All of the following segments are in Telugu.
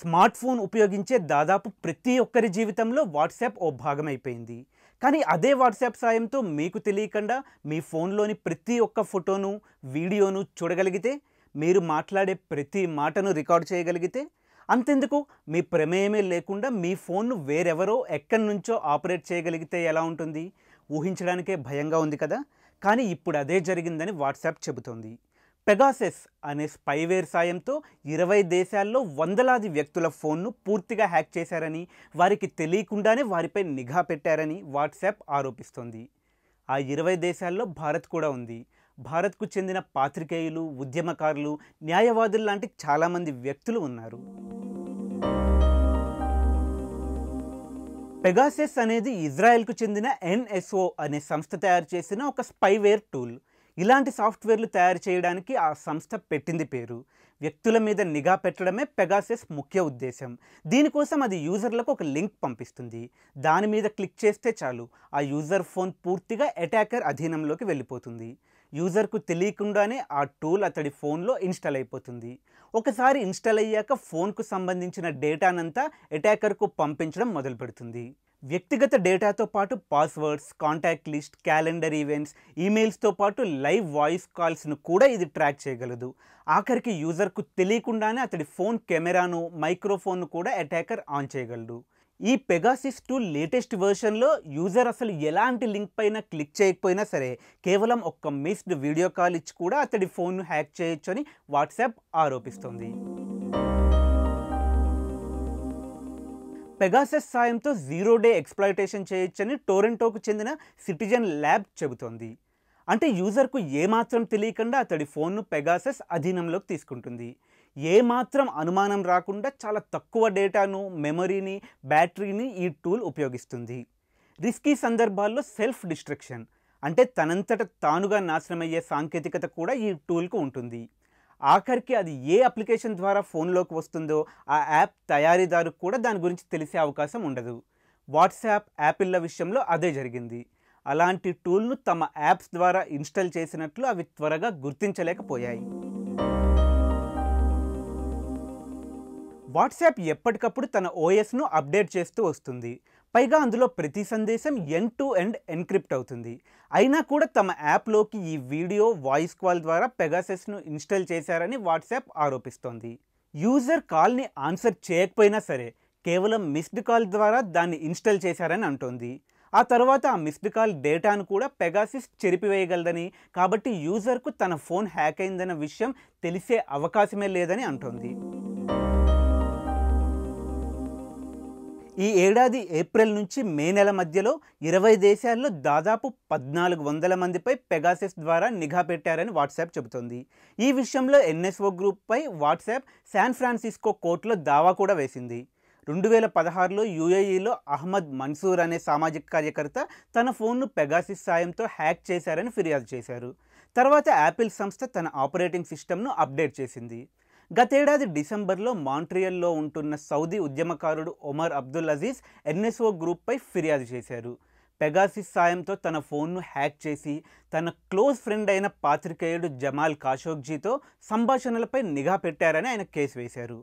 స్మార్ట్ ఫోన్ ఉపయోగించే దాదాపు ప్రతి ఒక్కరి జీవితంలో వాట్సాప్ ఓ భాగమైపోయింది కానీ అదే వాట్సాప్ సాయంతో మీకు తెలియకుండా మీ ఫోన్లోని ప్రతి ఒక్క ఫోటోను వీడియోను చూడగలిగితే మీరు మాట్లాడే ప్రతి మాటను రికార్డ్ చేయగలిగితే అంతెందుకు మీ ప్రమేయమే లేకుండా మీ ఫోన్ను వేరెవరో ఎక్కడి నుంచో ఆపరేట్ చేయగలిగితే ఎలా ఉంటుంది ఊహించడానికే భయంగా ఉంది కదా కానీ ఇప్పుడు అదే జరిగిందని వాట్సాప్ చెబుతోంది పెగాసెస్ అనే స్పైవేర్ సాయంతో ఇరవై దేశాల్లో వందలాది వ్యక్తుల ఫోన్ను పూర్తిగా హ్యాక్ చేశారని వారికి తెలియకుండానే వారిపై నిఘా పెట్టారని వాట్సాప్ ఆరోపిస్తోంది ఆ ఇరవై దేశాల్లో భారత్ కూడా ఉంది భారత్కు చెందిన పాత్రికేయులు ఉద్యమకారులు న్యాయవాదులు లాంటి చాలామంది వ్యక్తులు ఉన్నారు పెగాసెస్ అనేది ఇజ్రాయెల్కు చెందిన ఎన్ఎస్ఓ అనే సంస్థ తయారు చేసిన ఒక స్పైవేర్ టూల్ ఇలాంటి సాఫ్ట్వేర్లు తయారు చేయడానికి ఆ సంస్థ పెట్టింది పేరు వ్యక్తుల మీద నిఘా పెట్టడమే పెగాసెస్ ముఖ్య ఉద్దేశం దీనికోసం అది యూజర్లకు ఒక లింక్ పంపిస్తుంది దాని మీద క్లిక్ చేస్తే చాలు ఆ యూజర్ ఫోన్ పూర్తిగా అటాకర్ అధీనంలోకి వెళ్ళిపోతుంది యూజర్కు తెలియకుండానే ఆ టూల్ అతడి ఫోన్లో ఇన్స్టాల్ అయిపోతుంది ఒకసారి ఇన్స్టాల్ అయ్యాక ఫోన్కు సంబంధించిన డేటానంతా అటాకర్కు పంపించడం మొదలు పెడుతుంది వ్యక్తిగత డేటాతో పాటు passwords contact list calendar events ఈమెయిల్స్తో పాటు లైవ్ వాయిస్ కాల్స్ను కూడా ఇది ట్రాక్ చేయగలదు ఆఖరికి యూజర్కు తెలియకుండానే అతడి ఫోన్ కెమెరాను మైక్రోఫోన్ను కూడా అటాకర్ ఆన్ చేయగలడు ఈ పెగాసిస్ టూ లేటెస్ట్ వెర్షన్లో యూజర్ అసలు ఎలాంటి లింక్ పైన క్లిక్ చేయకపోయినా సరే కేవలం ఒక్క మిస్డ్ వీడియో కాల్ ఇచ్చి కూడా అతడి ఫోన్ను హ్యాక్ చేయొచ్చని వాట్సాప్ ఆరోపిస్తోంది పెగాసెస్ సాయంతో జీరో డే ఎక్స్ప్లాయిటేషన్ చేయొచ్చని టోరెంటోకు చెందిన సిటిజన్ ల్యాబ్ చెబుతోంది అంటే యూజర్కు ఏమాత్రం తెలియకుండా అతడి ఫోన్ను పెగాసెస్ అధీనంలోకి తీసుకుంటుంది ఏమాత్రం అనుమానం రాకుండా చాలా తక్కువ డేటాను మెమరీని బ్యాటరీని ఈ టూల్ ఉపయోగిస్తుంది రిస్కీ సందర్భాల్లో సెల్ఫ్ డిస్ట్రక్షన్ అంటే తనంతట తానుగా నాశనమయ్యే సాంకేతికత కూడా ఈ టూల్కు ఉంటుంది ఆఖరికి అది ఏ అప్లికేషన్ ద్వారా ఫోన్లోకి వస్తుందో ఆ యాప్ తయారీదారు కూడా దాని గురించి తెలిసే అవకాశం ఉండదు వాట్సాప్ యాపిల్ల విషయంలో అదే జరిగింది అలాంటి టూల్ను తమ యాప్స్ ద్వారా ఇన్స్టాల్ చేసినట్లు అవి త్వరగా గుర్తించలేకపోయాయి వాట్సాప్ ఎప్పటికప్పుడు తన ఓఎస్ను అప్డేట్ చేస్తూ వస్తుంది పైగా అందులో ప్రతి సందేశం ఎండ్ టు ఎండ్ ఎన్క్రిప్ట్ అవుతుంది అయినా కూడా తమ యాప్లోకి ఈ వీడియో వాయిస్ కాల్ ద్వారా పెగాసెస్ను ఇన్స్టాల్ చేశారని వాట్సాప్ ఆరోపిస్తోంది యూజర్ కాల్ని ఆన్సర్ చేయకపోయినా సరే కేవలం మిస్డ్ కాల్ ద్వారా దాన్ని ఇన్స్టాల్ చేశారని అంటోంది ఆ తర్వాత ఆ మిస్డ్ కాల్ డేటాను కూడా పెగాసిస్ చెరిపివేయగలదని కాబట్టి యూజర్కు తన ఫోన్ హ్యాక్ అయిందన్న విషయం తెలిసే అవకాశమే లేదని అంటోంది ఈ ఏడాది ఏప్రిల్ నుంచి మే నెల మధ్యలో ఇరవై దేశాల్లో దాదాపు పద్నాలుగు వందల మందిపై పెగాసిస్ ద్వారా నిఘా పెట్టారని వాట్సాప్ చెబుతోంది ఈ విషయంలో ఎన్ఎస్ఓ గ్రూప్పై వాట్సాప్ శాన్ ఫ్రాన్సిస్కో కోర్టులో దావా కూడా వేసింది రెండు వేల పదహారులో యూఏఈలో అహ్మద్ మన్సూర్ అనే సామాజిక కార్యకర్త తన ఫోన్ను పెగాసిస్ సాయంతో హ్యాక్ చేశారని ఫిర్యాదు చేశారు తర్వాత యాపిల్ సంస్థ తన ఆపరేటింగ్ సిస్టమ్ను అప్డేట్ చేసింది గతేడాది డిసెంబర్లో మాంట్రియల్లో ఉంటున్న సౌదీ ఉద్యమకారుడు ఒమర్ అబ్దుల్ అజీజ్ ఎన్ఎస్ఓ గ్రూప్పై ఫిర్యాదు చేశారు పెగాసిస్ సాయంతో తన ఫోన్ను హ్యాక్ చేసి తన క్లోజ్ ఫ్రెండ్ అయిన పాత్రికేయుడు జమాల్ కాషోగ్జీతో సంభాషణలపై నిఘా పెట్టారని ఆయన కేసు వేశారు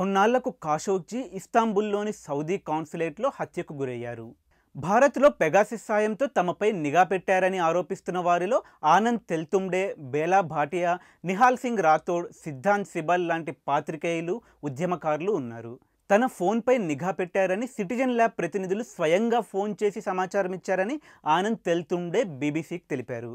కొన్నాళ్లకు కాషోగ్జీ ఇస్తాంబుల్లోని సౌదీ కాన్సులేట్లో హత్యకు గురయ్యారు భారత్లో పెగాసిస్ సాయంతో తమపై నిఘా పెట్టారని ఆరోపిస్తున్న వారిలో ఆనంద్ తెల్తుండే బేలా భాటియా నిహాల్ సింగ్ రాథోడ్ సిద్ధాంత్ సిబల్ లాంటి పాత్రికేయులు ఉద్యమకారులు ఉన్నారు తన ఫోన్పై నిఘా పెట్టారని సిటిజన్ ల్యాబ్ ప్రతినిధులు స్వయంగా ఫోన్ చేసి సమాచారం ఇచ్చారని ఆనంద్ తెల్తుండే బీబీసీకి తెలిపారు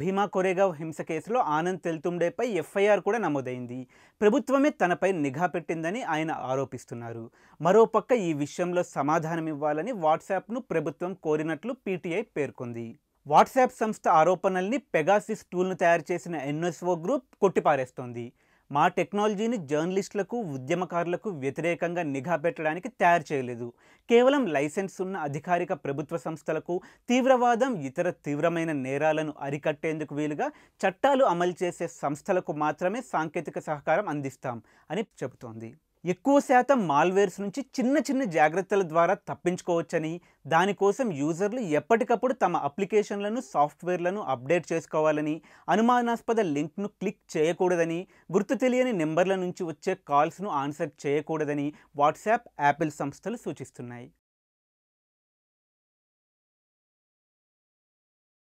భీమా కొరేగావ్ హింస కేసులో ఆనంద్ తెల్తుండేపై ఎఫ్ఐఆర్ కూడా నమోదైంది ప్రభుత్వమే తనపై నిఘా పెట్టిందని ఆయన ఆరోపిస్తున్నారు మరోపక్క ఈ విషయంలో సమాధానమివ్వాలని వాట్సాప్ను ప్రభుత్వం కోరినట్లు పీటీఐ పేర్కొంది వాట్సాప్ సంస్థ ఆరోపణల్ని పెగాసిస్ టూల్ను తయారు చేసిన ఎన్ఎస్ఓ గ్రూప్ కొట్టిపారేస్తోంది మా టెక్నాలజీని జర్నలిస్టులకు ఉద్యమకారులకు వ్యతిరేకంగా నిఘా పెట్టడానికి తయారు చేయలేదు కేవలం లైసెన్స్ ఉన్న అధికారిక ప్రభుత్వ సంస్థలకు తీవ్రవాదం ఇతర తీవ్రమైన నేరాలను అరికట్టేందుకు వీలుగా చట్టాలు అమలు చేసే సంస్థలకు మాత్రమే సాంకేతిక సహకారం అందిస్తాం అని చెబుతోంది ఎక్కువ శాతం మాల్వేర్స్ నుంచి చిన్న చిన్న జాగ్రత్తల ద్వారా తప్పించుకోవచ్చని దానికోసం యూజర్లు ఎప్పటికప్పుడు తమ అప్లికేషన్లను సాఫ్ట్వేర్లను అప్డేట్ చేసుకోవాలని అనుమానాస్పద లింక్ను క్లిక్ చేయకూడదని గుర్తు తెలియని నెంబర్ల నుంచి వచ్చే కాల్స్ను ఆన్సర్ చేయకూడదని వాట్సాప్ యాపిల్ సంస్థలు సూచిస్తున్నాయి